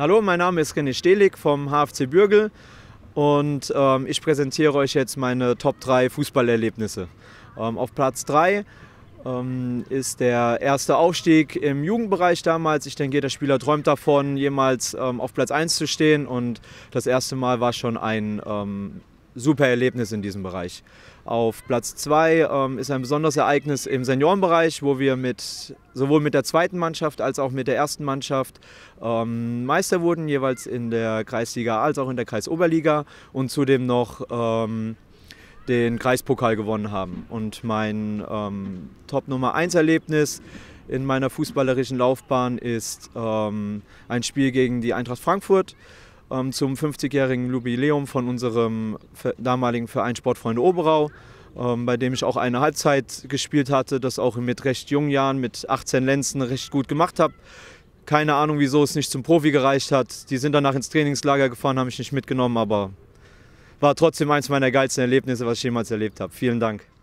Hallo, mein Name ist René Stelig vom HFC Bürgel und ähm, ich präsentiere euch jetzt meine Top 3 Fußballerlebnisse. Ähm, auf Platz 3 ähm, ist der erste Aufstieg im Jugendbereich damals. Ich denke, jeder Spieler träumt davon, jemals ähm, auf Platz 1 zu stehen und das erste Mal war schon ein ähm, super Erlebnis in diesem Bereich. Auf Platz 2 ähm, ist ein besonderes Ereignis im Seniorenbereich, wo wir mit, sowohl mit der zweiten Mannschaft als auch mit der ersten Mannschaft ähm, Meister wurden, jeweils in der Kreisliga als auch in der Kreisoberliga und zudem noch ähm, den Kreispokal gewonnen haben. Und mein ähm, Top Nummer 1 Erlebnis in meiner fußballerischen Laufbahn ist ähm, ein Spiel gegen die Eintracht Frankfurt ähm, zum 50-jährigen Jubiläum von unserem damaligen Verein Sportfreunde Oberau, ähm, bei dem ich auch eine Halbzeit gespielt hatte, das auch mit recht jungen Jahren, mit 18 Lenzen, recht gut gemacht habe. Keine Ahnung, wieso es nicht zum Profi gereicht hat. Die sind danach ins Trainingslager gefahren, haben mich nicht mitgenommen, aber war trotzdem eins meiner geilsten Erlebnisse, was ich jemals erlebt habe. Vielen Dank.